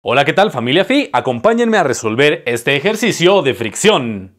Hola, ¿qué tal familia Fi? Acompáñenme a resolver este ejercicio de fricción.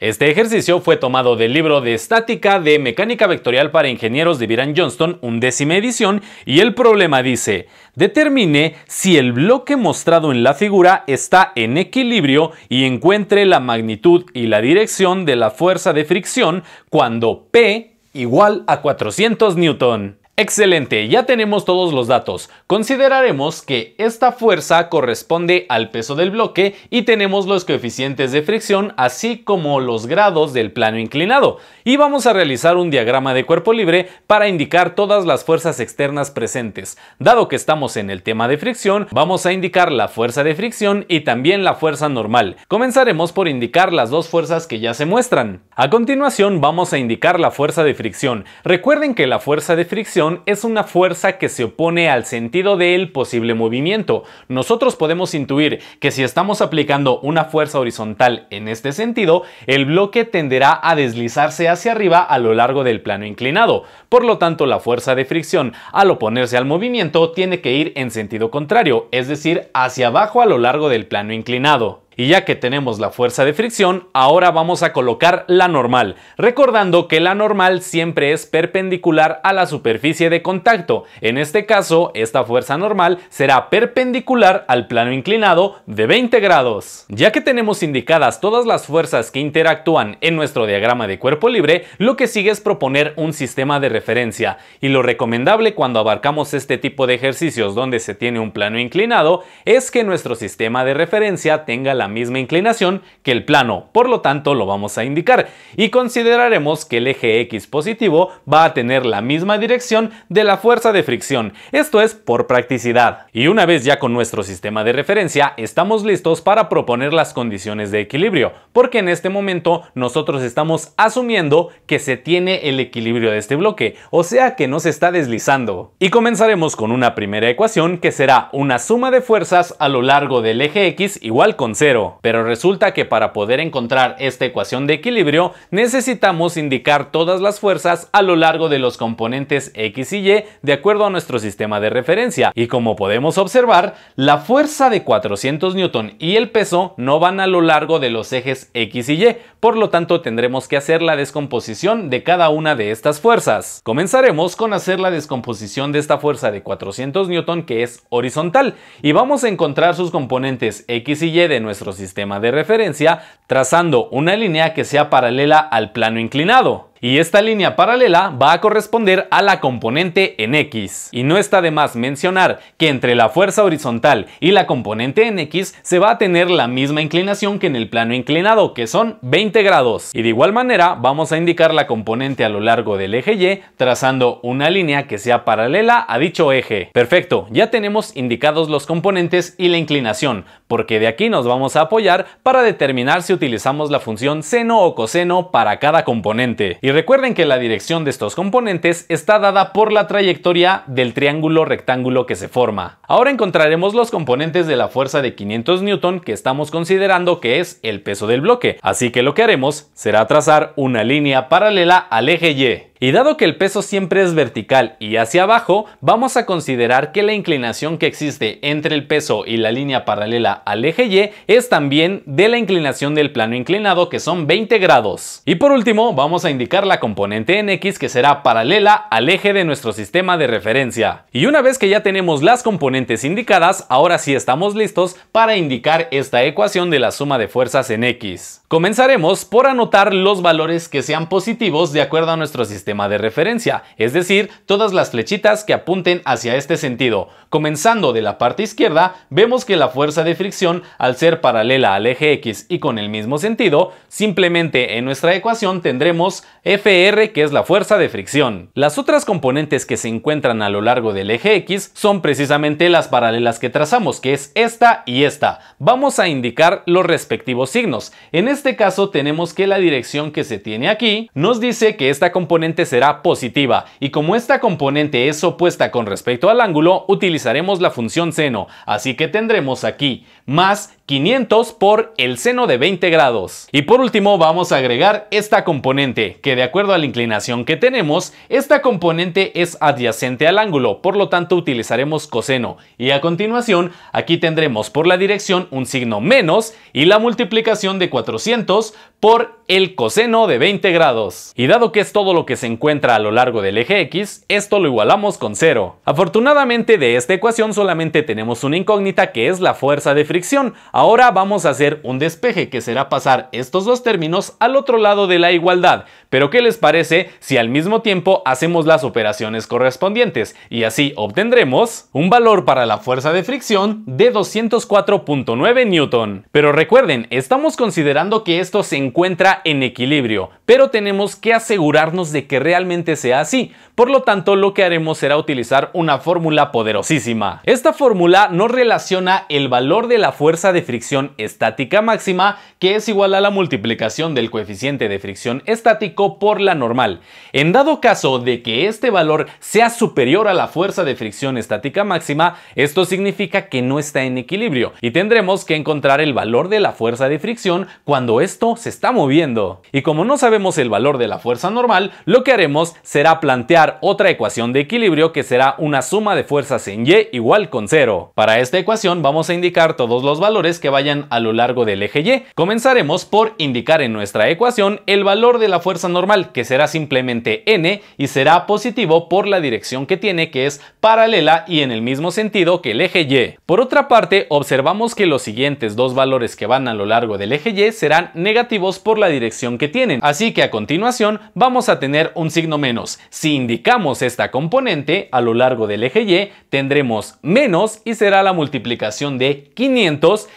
Este ejercicio fue tomado del libro de Estática de Mecánica Vectorial para Ingenieros de Viran Johnston, undécima edición, y el problema dice, determine si el bloque mostrado en la figura está en equilibrio y encuentre la magnitud y la dirección de la fuerza de fricción cuando P igual a 400 newton. Excelente, ya tenemos todos los datos. Consideraremos que esta fuerza corresponde al peso del bloque y tenemos los coeficientes de fricción así como los grados del plano inclinado. Y vamos a realizar un diagrama de cuerpo libre para indicar todas las fuerzas externas presentes. Dado que estamos en el tema de fricción, vamos a indicar la fuerza de fricción y también la fuerza normal. Comenzaremos por indicar las dos fuerzas que ya se muestran. A continuación vamos a indicar la fuerza de fricción. Recuerden que la fuerza de fricción es una fuerza que se opone al sentido del posible movimiento. Nosotros podemos intuir que si estamos aplicando una fuerza horizontal en este sentido, el bloque tenderá a deslizarse hacia arriba a lo largo del plano inclinado. Por lo tanto, la fuerza de fricción al oponerse al movimiento tiene que ir en sentido contrario, es decir, hacia abajo a lo largo del plano inclinado. Y ya que tenemos la fuerza de fricción, ahora vamos a colocar la normal, recordando que la normal siempre es perpendicular a la superficie de contacto. En este caso, esta fuerza normal será perpendicular al plano inclinado de 20 grados. Ya que tenemos indicadas todas las fuerzas que interactúan en nuestro diagrama de cuerpo libre, lo que sigue es proponer un sistema de referencia, y lo recomendable cuando abarcamos este tipo de ejercicios donde se tiene un plano inclinado es que nuestro sistema de referencia tenga la misma inclinación que el plano, por lo tanto lo vamos a indicar, y consideraremos que el eje X positivo va a tener la misma dirección de la fuerza de fricción, esto es por practicidad. Y una vez ya con nuestro sistema de referencia, estamos listos para proponer las condiciones de equilibrio, porque en este momento nosotros estamos asumiendo que se tiene el equilibrio de este bloque, o sea que no se está deslizando. Y comenzaremos con una primera ecuación que será una suma de fuerzas a lo largo del eje X igual con cero pero resulta que para poder encontrar esta ecuación de equilibrio necesitamos indicar todas las fuerzas a lo largo de los componentes X y Y de acuerdo a nuestro sistema de referencia. Y como podemos observar, la fuerza de 400 N y el peso no van a lo largo de los ejes X y Y, por lo tanto tendremos que hacer la descomposición de cada una de estas fuerzas. Comenzaremos con hacer la descomposición de esta fuerza de 400 N que es horizontal y vamos a encontrar sus componentes X y Y de nuestro sistema de referencia, trazando una línea que sea paralela al plano inclinado. Y esta línea paralela va a corresponder a la componente en X. Y no está de más mencionar que entre la fuerza horizontal y la componente en X se va a tener la misma inclinación que en el plano inclinado, que son 20 grados. Y de igual manera vamos a indicar la componente a lo largo del eje Y trazando una línea que sea paralela a dicho eje. Perfecto, ya tenemos indicados los componentes y la inclinación, porque de aquí nos vamos a apoyar para determinar si utilizamos la función seno o coseno para cada componente. Y recuerden que la dirección de estos componentes está dada por la trayectoria del triángulo rectángulo que se forma. Ahora encontraremos los componentes de la fuerza de 500 Newton que estamos considerando que es el peso del bloque, así que lo que haremos será trazar una línea paralela al eje Y. Y dado que el peso siempre es vertical y hacia abajo, vamos a considerar que la inclinación que existe entre el peso y la línea paralela al eje Y es también de la inclinación del plano inclinado que son 20 grados. Y por último, vamos a indicar la componente en X que será paralela al eje de nuestro sistema de referencia. Y una vez que ya tenemos las componentes indicadas, ahora sí estamos listos para indicar esta ecuación de la suma de fuerzas en X. Comenzaremos por anotar los valores que sean positivos de acuerdo a nuestro sistema de referencia, es decir, todas las flechitas que apunten hacia este sentido. Comenzando de la parte izquierda, vemos que la fuerza de fricción, al ser paralela al eje X y con el mismo sentido, simplemente en nuestra ecuación tendremos FR que es la fuerza de fricción. Las otras componentes que se encuentran a lo largo del eje X son precisamente las paralelas que trazamos, que es esta y esta. Vamos a indicar los respectivos signos. En este caso tenemos que la dirección que se tiene aquí nos dice que esta componente será positiva y como esta componente es opuesta con respecto al ángulo, utilizaremos la función seno, así que tendremos aquí más 500 por el seno de 20 grados. Y por último vamos a agregar esta componente, que de acuerdo a la inclinación que tenemos, esta componente es adyacente al ángulo, por lo tanto utilizaremos coseno. Y a continuación, aquí tendremos por la dirección un signo menos y la multiplicación de 400 por el coseno de 20 grados. Y dado que es todo lo que se encuentra a lo largo del eje X, esto lo igualamos con 0. Afortunadamente de esta ecuación solamente tenemos una incógnita que es la fuerza de fricción fricción. Ahora vamos a hacer un despeje que será pasar estos dos términos al otro lado de la igualdad. Pero ¿qué les parece si al mismo tiempo hacemos las operaciones correspondientes? Y así obtendremos un valor para la fuerza de fricción de 204.9 Newton. Pero recuerden, estamos considerando que esto se encuentra en equilibrio, pero tenemos que asegurarnos de que realmente sea así. Por lo tanto, lo que haremos será utilizar una fórmula poderosísima. Esta fórmula nos relaciona el valor de la fuerza de fricción estática máxima, que es igual a la multiplicación del coeficiente de fricción estático por la normal. En dado caso de que este valor sea superior a la fuerza de fricción estática máxima, esto significa que no está en equilibrio y tendremos que encontrar el valor de la fuerza de fricción cuando esto se está moviendo. Y como no sabemos el valor de la fuerza normal, lo que haremos será plantear otra ecuación de equilibrio que será una suma de fuerzas en Y igual con cero. Para esta ecuación vamos a indicar todos los valores que vayan a lo largo del eje Y. Comenzaremos por indicar en nuestra ecuación el valor de la fuerza normal, que será simplemente N y será positivo por la dirección que tiene, que es paralela y en el mismo sentido que el eje Y. Por otra parte, observamos que los siguientes dos valores que van a lo largo del eje Y serán negativos por la dirección que tienen, así que a continuación vamos a tener un signo menos. Si indicamos esta componente, a lo largo del eje Y tendremos menos y será la multiplicación de 500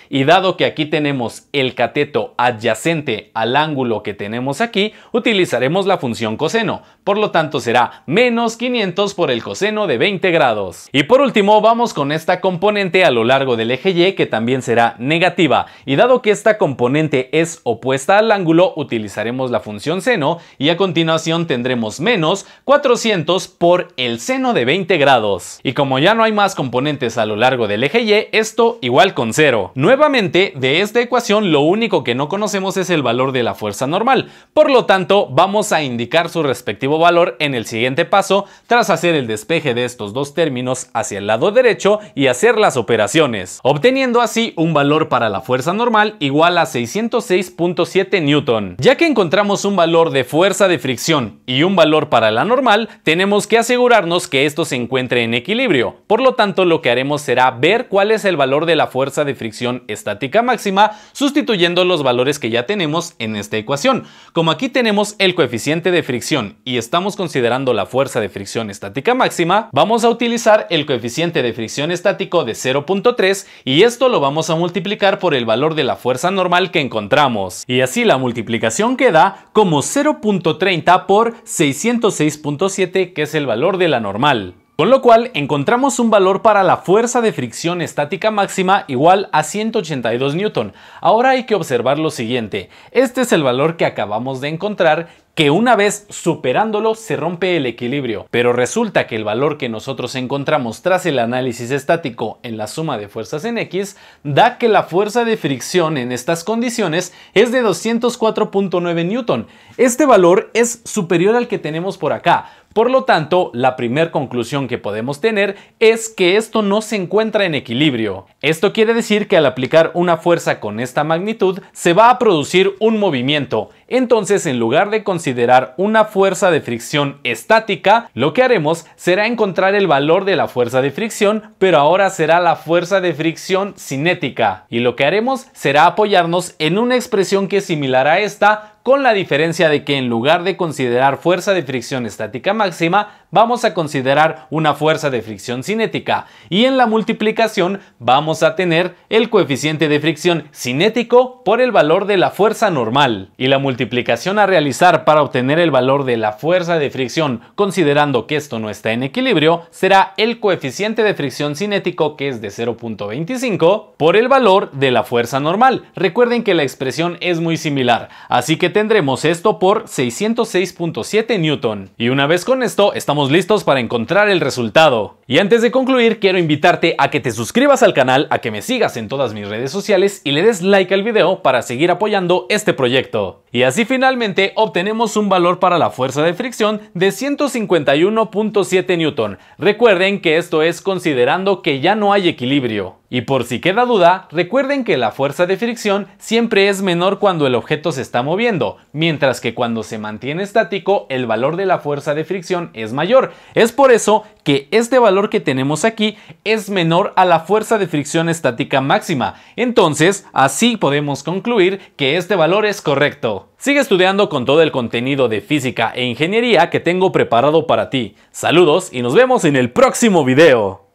y dado que aquí tenemos el cateto adyacente al ángulo que tenemos aquí, utilizaremos la función coseno, por lo tanto será menos 500 por el coseno de 20 grados. Y por último vamos con esta componente a lo largo del eje Y que también será negativa y dado que esta componente es opuesta al ángulo utilizaremos la función seno y a continuación tendremos menos 400 por el seno de 20 grados. Y como ya no hay más componentes a lo largo del eje Y, esto igual con Nuevamente, de esta ecuación lo único que no conocemos es el valor de la fuerza normal, por lo tanto vamos a indicar su respectivo valor en el siguiente paso tras hacer el despeje de estos dos términos hacia el lado derecho y hacer las operaciones, obteniendo así un valor para la fuerza normal igual a 606.7 newton. Ya que encontramos un valor de fuerza de fricción y un valor para la normal, tenemos que asegurarnos que esto se encuentre en equilibrio, por lo tanto lo que haremos será ver cuál es el valor de la fuerza de fricción estática máxima, sustituyendo los valores que ya tenemos en esta ecuación. Como aquí tenemos el coeficiente de fricción y estamos considerando la fuerza de fricción estática máxima, vamos a utilizar el coeficiente de fricción estático de 0.3 y esto lo vamos a multiplicar por el valor de la fuerza normal que encontramos. Y así la multiplicación queda como 0.30 por 606.7 que es el valor de la normal. Con lo cual encontramos un valor para la fuerza de fricción estática máxima igual a 182 N. Ahora hay que observar lo siguiente, este es el valor que acabamos de encontrar que una vez superándolo se rompe el equilibrio, pero resulta que el valor que nosotros encontramos tras el análisis estático en la suma de fuerzas en X da que la fuerza de fricción en estas condiciones es de 204.9 Newton. Este valor es superior al que tenemos por acá, por lo tanto, la primera conclusión que podemos tener es que esto no se encuentra en equilibrio. Esto quiere decir que al aplicar una fuerza con esta magnitud se va a producir un movimiento entonces, en lugar de considerar una fuerza de fricción estática, lo que haremos será encontrar el valor de la fuerza de fricción, pero ahora será la fuerza de fricción cinética. Y lo que haremos será apoyarnos en una expresión que es similar a esta, con la diferencia de que en lugar de considerar fuerza de fricción estática máxima, vamos a considerar una fuerza de fricción cinética y en la multiplicación vamos a tener el coeficiente de fricción cinético por el valor de la fuerza normal. Y la multiplicación a realizar para obtener el valor de la fuerza de fricción, considerando que esto no está en equilibrio, será el coeficiente de fricción cinético que es de 0.25 por el valor de la fuerza normal. Recuerden que la expresión es muy similar, así que tendremos esto por 606.7 Newton. Y una vez con esto, estamos listos para encontrar el resultado. Y antes de concluir, quiero invitarte a que te suscribas al canal, a que me sigas en todas mis redes sociales y le des like al video para seguir apoyando este proyecto. Y así finalmente obtenemos un valor para la fuerza de fricción de 151.7 Newton. Recuerden que esto es considerando que ya no hay equilibrio. Y por si queda duda, recuerden que la fuerza de fricción siempre es menor cuando el objeto se está moviendo, mientras que cuando se mantiene estático el valor de la fuerza de fricción es mayor. Es por eso que este valor que tenemos aquí es menor a la fuerza de fricción estática máxima. Entonces, así podemos concluir que este valor es correcto. Sigue estudiando con todo el contenido de física e ingeniería que tengo preparado para ti. Saludos y nos vemos en el próximo video.